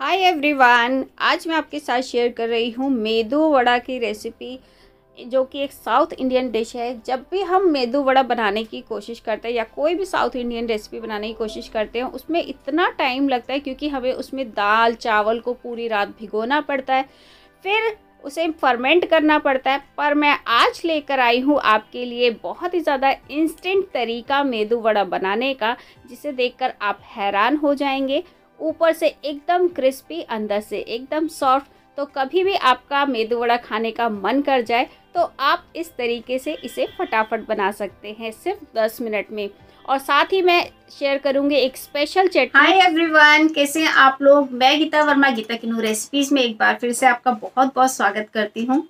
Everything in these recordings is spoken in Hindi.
हाय एवरीवन आज मैं आपके साथ शेयर कर रही हूँ मेदू वड़ा की रेसिपी जो कि एक साउथ इंडियन डिश है जब भी हम मेदू वड़ा बनाने की कोशिश करते हैं या कोई भी साउथ इंडियन रेसिपी बनाने की कोशिश करते हैं उसमें इतना टाइम लगता है क्योंकि हमें उसमें दाल चावल को पूरी रात भिगोना पड़ता है फिर उसे फर्मेंट करना पड़ता है पर मैं आज लेकर आई हूँ आपके लिए बहुत ही ज़्यादा इंस्टेंट तरीका मेदू वड़ा बनाने का जिसे देखकर आप हैरान हो जाएंगे ऊपर से एकदम क्रिस्पी अंदर से एकदम सॉफ्ट तो कभी भी आपका मेदू वड़ा खाने का मन कर जाए तो आप इस तरीके से इसे फटाफट बना सकते हैं सिर्फ 10 मिनट में और साथ ही मैं शेयर करूंगी एक स्पेशल चटनी हाय एवरीवन कैसे हैं आप लोग मैं गीता वर्मा गीता किनू रेसिपीज में एक बार फिर से आपका बहुत बहुत स्वागत करती हूँ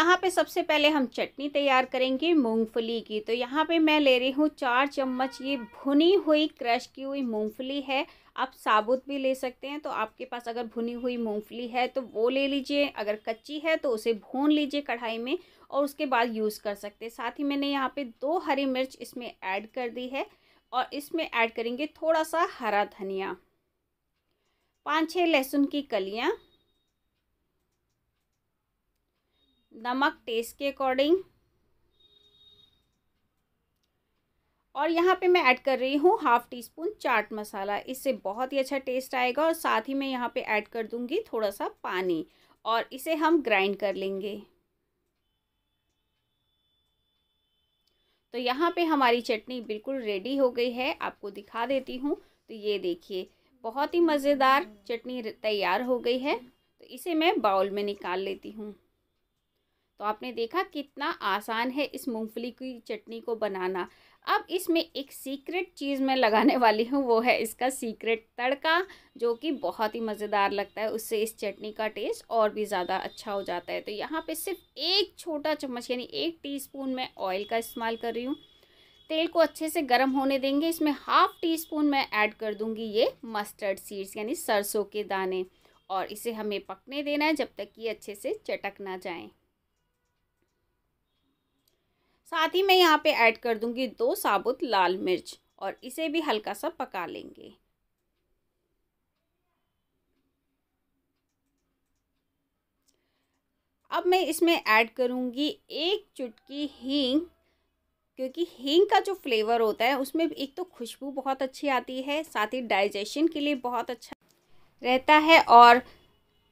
यहाँ पे सबसे पहले हम चटनी तैयार करेंगे मूंगफली की तो यहाँ पे मैं ले रही हूँ चार चम्मच ये भुनी हुई क्रश की हुई मूंगफली है आप साबुत भी ले सकते हैं तो आपके पास अगर भुनी हुई मूंगफली है तो वो ले लीजिए अगर कच्ची है तो उसे भून लीजिए कढ़ाई में और उसके बाद यूज़ कर सकते हैं साथ ही मैंने यहाँ पर दो हरी मिर्च इसमें ऐड कर दी है और इसमें ऐड करेंगे थोड़ा सा हरा धनिया पाँच छः लहसुन की कलियाँ नमक टेस्ट के अकॉर्डिंग और यहाँ पे मैं ऐड कर रही हूँ half teaspoon chaat masala इससे बहुत ही अच्छा टेस्ट आएगा और साथ ही मैं यहाँ पे ऐड कर दूँगी थोड़ा सा पानी और इसे हम ग्राइंड कर लेंगे तो यहाँ पे हमारी चटनी बिल्कुल रेडी हो गई है आपको दिखा देती हूँ तो ये देखिए बहुत ही मज़ेदार चटनी तैयार हो गई है तो इसे मैं बाउल में निकाल लेती हूँ तो आपने देखा कितना आसान है इस मूंगफली की चटनी को बनाना अब इसमें एक सीक्रेट चीज़ मैं लगाने वाली हूँ वो है इसका सीक्रेट तड़का जो कि बहुत ही मज़ेदार लगता है उससे इस चटनी का टेस्ट और भी ज़्यादा अच्छा हो जाता है तो यहाँ पे सिर्फ एक छोटा चम्मच यानी एक टीस्पून मैं ऑयल का इस्तेमाल कर रही हूँ तेल को अच्छे से गर्म होने देंगे इसमें हाफ़ टी स्पून मैं ऐड कर दूँगी ये मस्टर्ड सीड्स यानी सरसों के दाने और इसे हमें पकने देना है जब तक कि अच्छे से चटक ना जाएँ साथ ही मैं यहाँ पे ऐड कर दूँगी दो साबुत लाल मिर्च और इसे भी हल्का सा पका लेंगे अब मैं इसमें ऐड करूँगी एक चुटकी हींग क्योंकि हींग का जो फ्लेवर होता है उसमें एक तो खुशबू बहुत अच्छी आती है साथ ही डाइजेशन के लिए बहुत अच्छा रहता है और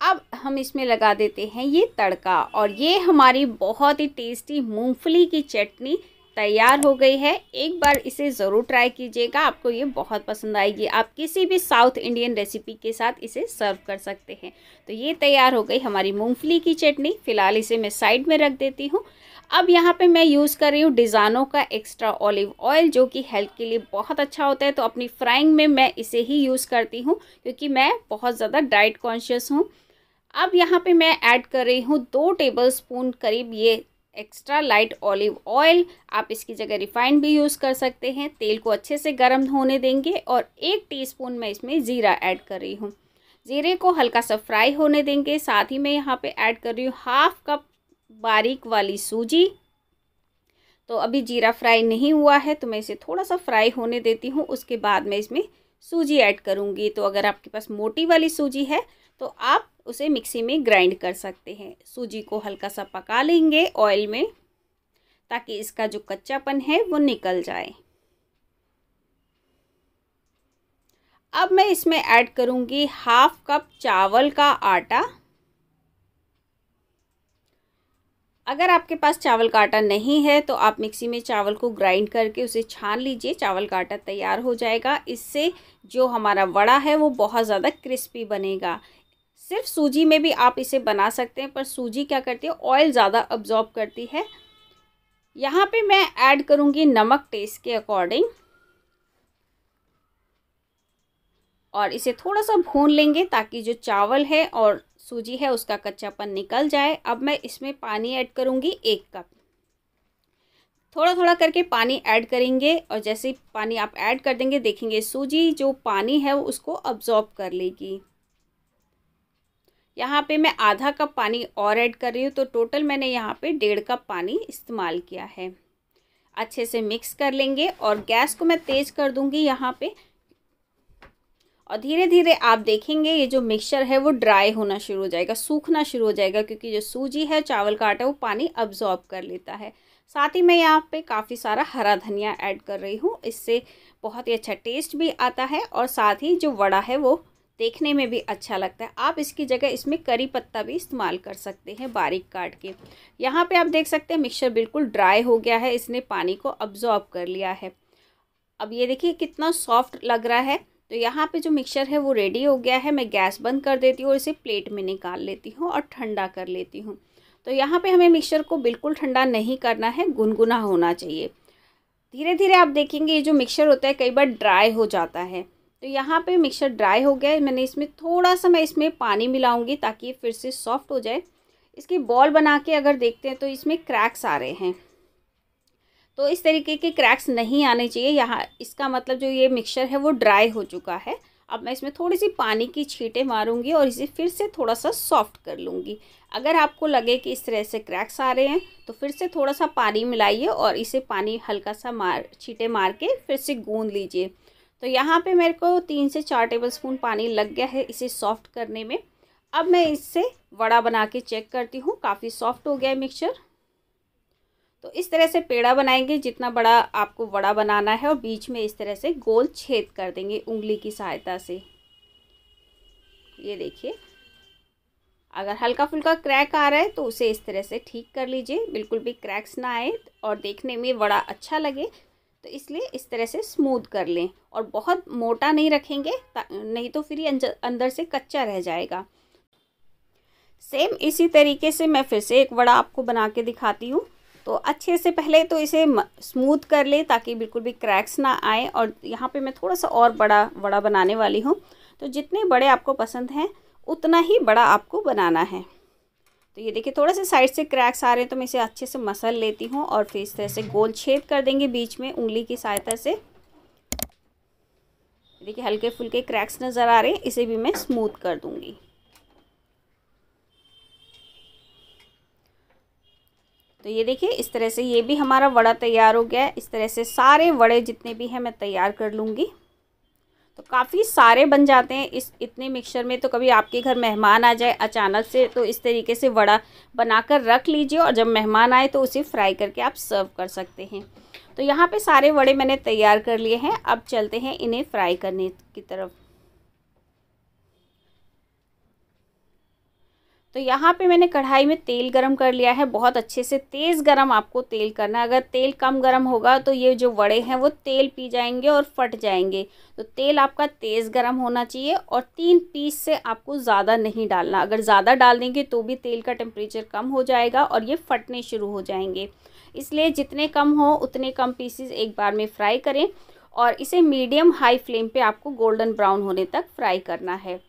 अब हम इसमें लगा देते हैं ये तड़का और ये हमारी बहुत ही टेस्टी मूंगफली की चटनी तैयार हो गई है एक बार इसे ज़रूर ट्राई कीजिएगा आपको ये बहुत पसंद आएगी आप किसी भी साउथ इंडियन रेसिपी के साथ इसे सर्व कर सकते हैं तो ये तैयार हो गई हमारी मूंगफली की चटनी फ़िलहाल इसे मैं साइड में रख देती हूँ अब यहाँ पे मैं यूज़ कर रही हूँ डिजानों का एक्स्ट्रा ऑलिव ऑयल जो कि हेल्थ के लिए बहुत अच्छा होता है तो अपनी फ्राइंग में मैं इसे ही यूज़ करती हूँ क्योंकि मैं बहुत ज़्यादा डाइट कॉन्शियस हूँ अब यहाँ पे मैं ऐड कर रही हूँ दो टेबल स्पून करीब ये एक्स्ट्रा लाइट ऑलिव ऑयल आप इसकी जगह रिफाइंड भी यूज़ कर सकते हैं तेल को अच्छे से गर्म होने देंगे और एक टीस्पून मैं इसमें ज़ीरा ऐड कर रही हूँ ज़ीरे को हल्का सा फ्राई होने देंगे साथ ही मैं यहाँ पे ऐड कर रही हूँ हाफ कप बारीक वाली सूजी तो अभी जीरा फ्राई नहीं हुआ है तो मैं इसे थोड़ा सा फ्राई होने देती हूँ उसके बाद मैं इसमें सूजी ऐड करूँगी तो अगर आपके पास मोटी वाली सूजी है तो आप उसे मिक्सी में ग्राइंड कर सकते हैं सूजी को हल्का सा पका लेंगे ऑयल में ताकि इसका जो कच्चापन है वो निकल जाए अब मैं इसमें ऐड करूँगी हाफ कप चावल का आटा अगर आपके पास चावल का आटा नहीं है तो आप मिक्सी में चावल को ग्राइंड करके उसे छान लीजिए चावल का आटा तैयार हो जाएगा इससे जो हमारा वड़ा है वो बहुत ज़्यादा क्रिस्पी बनेगा सिर्फ सूजी में भी आप इसे बना सकते हैं पर सूजी क्या करती है ऑयल ज़्यादा अब्जॉर्ब करती है यहाँ पे मैं ऐड करूँगी नमक टेस्ट के अकॉर्डिंग और इसे थोड़ा सा भून लेंगे ताकि जो चावल है और सूजी है उसका कच्चापन निकल जाए अब मैं इसमें पानी ऐड करूँगी एक कप थोड़ा थोड़ा करके पानी ऐड करेंगे और जैसे पानी आप ऐड कर देंगे देखेंगे सूजी जो पानी है वो उसको अब्जॉर्ब कर लेगी यहाँ पे मैं आधा कप पानी और ऐड कर रही हूँ तो टोटल मैंने यहाँ पे डेढ़ कप पानी इस्तेमाल किया है अच्छे से मिक्स कर लेंगे और गैस को मैं तेज़ कर दूँगी यहाँ पे और धीरे धीरे आप देखेंगे ये जो मिक्सचर है वो ड्राई होना शुरू हो जाएगा सूखना शुरू हो जाएगा क्योंकि जो सूजी है चावल का आटा वो पानी अब्जॉर्ब कर लेता है साथ ही मैं यहाँ पे काफ़ी सारा हरा धनिया ऐड कर रही हूँ इससे बहुत ही अच्छा टेस्ट भी आता है और साथ ही जो वड़ा है वो देखने में भी अच्छा लगता है आप इसकी जगह इसमें करी पत्ता भी इस्तेमाल कर सकते हैं बारीक काट के यहाँ पे आप देख सकते हैं मिक्सचर बिल्कुल ड्राई हो गया है इसने पानी को अब्जॉर्ब कर लिया है अब ये देखिए कितना सॉफ्ट लग रहा है तो यहाँ पे जो मिक्सचर है वो रेडी हो गया है मैं गैस बंद कर देती हूँ और इसे प्लेट में निकाल लेती हूँ और ठंडा कर लेती हूँ तो यहाँ पर हमें मिक्सचर को बिल्कुल ठंडा नहीं करना है गुनगुना होना चाहिए धीरे धीरे आप देखेंगे ये जो मिक्सचर होता है कई बार ड्राई हो जाता है तो यहाँ पे मिक्सर ड्राई हो गया है मैंने इसमें थोड़ा सा मैं इसमें पानी मिलाऊंगी ताकि ये फिर से सॉफ्ट हो जाए इसकी बॉल बना के अगर देखते हैं तो इसमें क्रैक्स आ रहे हैं तो इस तरीके के क्रैक्स नहीं आने चाहिए यहाँ इसका मतलब जो ये मिक्सर है वो ड्राई हो चुका है अब मैं इसमें थोड़ी सी पानी की छीटें मारूंगी और इसे फिर से थोड़ा सा सॉफ्ट कर लूँगी अगर आपको लगे कि इस तरह से क्रैक्स आ रहे हैं तो फिर से थोड़ा सा पानी मिलाइए और इसे पानी हल्का सा मार छीटें मार के फिर से गूंद लीजिए तो यहाँ पे मेरे को तीन से चार टेबलस्पून पानी लग गया है इसे सॉफ्ट करने में अब मैं इससे वड़ा बना के चेक करती हूँ काफ़ी सॉफ्ट हो गया है मिक्सचर तो इस तरह से पेड़ा बनाएंगे जितना बड़ा आपको वड़ा बनाना है और बीच में इस तरह से गोल छेद कर देंगे उंगली की सहायता से ये देखिए अगर हल्का फुल्का क्रैक आ रहा है तो उसे इस तरह से ठीक कर लीजिए बिल्कुल भी क्रैक्स ना आए और देखने में बड़ा अच्छा लगे तो इसलिए इस तरह से स्मूथ कर लें और बहुत मोटा नहीं रखेंगे नहीं तो फिर ये अंदर से कच्चा रह जाएगा सेम इसी तरीके से मैं फिर से एक वड़ा आपको बना के दिखाती हूँ तो अच्छे से पहले तो इसे स्मूथ कर लें ताकि बिल्कुल भी क्रैक्स ना आए और यहाँ पे मैं थोड़ा सा और बड़ा वड़ा बनाने वाली हूँ तो जितने बड़े आपको पसंद हैं उतना ही बड़ा आपको बनाना है तो ये देखिए थोड़ा से साइड से क्रैक्स आ रहे हैं तो मैं इसे अच्छे से मसल लेती हूँ और फिर इस तरह से गोल छेद कर देंगे बीच में उंगली की सहायता से देखिए हल्के फुल्के क्रैक्स नज़र आ रहे हैं इसे भी मैं स्मूथ कर दूँगी तो ये देखिए इस तरह से ये भी हमारा वड़ा तैयार हो गया है इस तरह से सारे वड़े जितने भी हैं मैं तैयार कर लूँगी तो काफ़ी सारे बन जाते हैं इस इतने मिक्सचर में तो कभी आपके घर मेहमान आ जाए अचानक से तो इस तरीके से वड़ा बनाकर रख लीजिए और जब मेहमान आए तो उसे फ्राई करके आप सर्व कर सकते हैं तो यहाँ पे सारे वड़े मैंने तैयार कर लिए हैं अब चलते हैं इन्हें फ्राई करने की तरफ तो यहाँ पे मैंने कढ़ाई में तेल गरम कर लिया है बहुत अच्छे से तेज़ गरम आपको तेल करना अगर तेल कम गरम होगा तो ये जो वड़े हैं वो तेल पी जाएंगे और फट जाएंगे तो तेल आपका तेज़ गरम होना चाहिए और तीन पीस से आपको ज़्यादा नहीं डालना अगर ज़्यादा डाल देंगे तो भी तेल का टेम्परेचर कम हो जाएगा और ये फटने शुरू हो जाएंगे इसलिए जितने कम हो उतने कम पीसेस एक बार में फ्राई करें और इसे मीडियम हाई फ्लेम पे आपको गोल्डन ब्राउन होने तक फ्राई करना है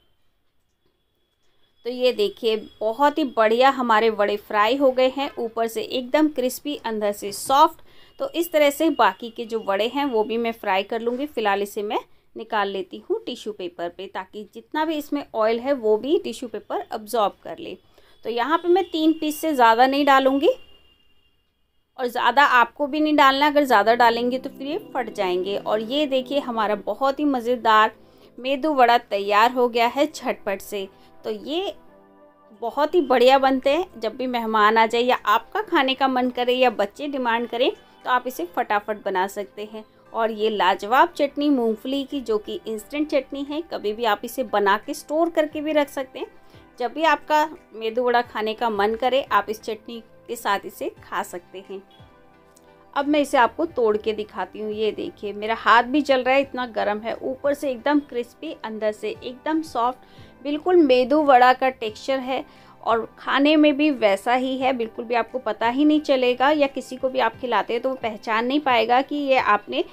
तो ये देखिए बहुत ही बढ़िया हमारे बड़े फ्राई हो गए हैं ऊपर से एकदम क्रिस्पी अंदर से सॉफ्ट तो इस तरह से बाकी के जो बड़े हैं वो भी मैं फ्राई कर लूँगी फ़िलहाल इसे मैं निकाल लेती हूँ टिश्यू पेपर पे ताकि जितना भी इसमें ऑयल है वो भी टिश्यू पेपर अब्जॉर्ब कर ले तो यहाँ पे मैं तीन पीस से ज़्यादा नहीं डालूँगी और ज़्यादा आपको भी नहीं डालना अगर ज़्यादा डालेंगे तो फिर ये फट जाएंगे और ये देखिए हमारा बहुत ही मज़ेदार मेदू वड़ा तैयार हो गया है झटपट से तो ये बहुत ही बढ़िया बनते हैं जब भी मेहमान आ जाए या आपका खाने का मन करे या बच्चे डिमांड करें तो आप इसे फटाफट बना सकते हैं और ये लाजवाब चटनी मूंगफली की जो कि इंस्टेंट चटनी है कभी भी आप इसे बना के स्टोर करके भी रख सकते हैं जब भी आपका मेदू वड़ा खाने का मन करे आप इस चटनी के साथ इसे खा सकते हैं अब मैं इसे आपको तोड़ के दिखाती हूँ ये देखिए मेरा हाथ भी जल रहा है इतना गर्म है ऊपर से एकदम क्रिस्पी अंदर से एकदम सॉफ्ट बिल्कुल मेदू वड़ा का टेक्सचर है और खाने में भी वैसा ही है बिल्कुल भी आपको पता ही नहीं चलेगा या किसी को भी आप खिलाते हैं तो वो पहचान नहीं पाएगा कि ये आपने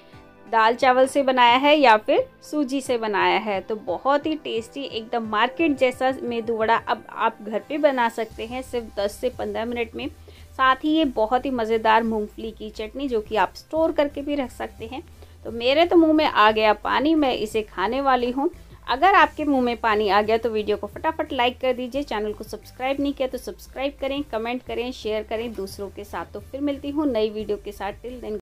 दाल चावल से बनाया है या फिर सूजी से बनाया है तो बहुत ही टेस्टी एकदम मार्केट जैसा मेदू वड़ा अब आप घर पे बना सकते हैं सिर्फ 10 से 15 मिनट में साथ ही ये बहुत ही मज़ेदार मूंगफली की चटनी जो कि आप स्टोर करके भी रख सकते हैं तो मेरे तो मुंह में आ गया पानी मैं इसे खाने वाली हूँ अगर आपके मुंह में पानी आ गया तो वीडियो को फटाफट लाइक कर दीजिए चैनल को सब्सक्राइब नहीं किया तो सब्सक्राइब करें कमेंट करें शेयर करें दूसरों के साथ तो फिर मिलती हूँ नई वीडियो के साथ टिल दिन